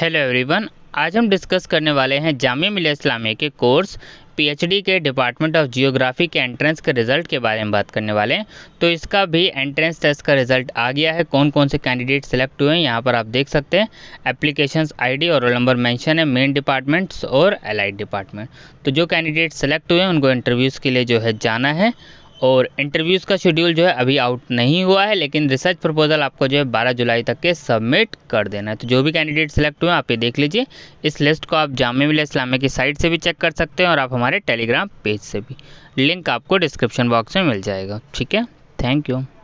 hello everyone आज हम discuss करने वाले हैं जामिया मिलिया इस्लामी के कोर्स पीएचडी के डिपार्टमेंट ऑफ जियोग्राफी के एंट्रेंस के रिजल्ट के बारे में बात करने वाले हैं तो इसका भी एंट्रेंस टेस्ट का रिजल्ट आ गया है कौन कौन से कैंडिडेट सेलेक्ट हुए हैं यहाँ पर आप देख सकते हैं एप्लीकेशन आईडी और रोल नंबर मैंशन है मेन डिपार्टमेंट्स और एलाइड डिपार्टमेंट तो जो कैंडिडेट सेलेक्ट हुए हैं उनको इंटरव्यूज़ के लिए जो है जाना है और इंटरव्यूज़ का शेड्यूल जो है अभी आउट नहीं हुआ है लेकिन रिसर्च प्रपोजल आपको जो है बारह जुलाई तक के सबमिट कर देना है तो जो भी कैंडिडेट सेलेक्ट हुए आप ये देख लीजिए इस लिस्ट को आप जामिया मिलिया इस्लामिया की साइट से भी चेक कर सकते हैं और आप हमारे टेलीग्राम पेज से भी लिंक आपको डिस्क्रिप्शन बॉक्स में मिल जाएगा ठीक है थैंक यू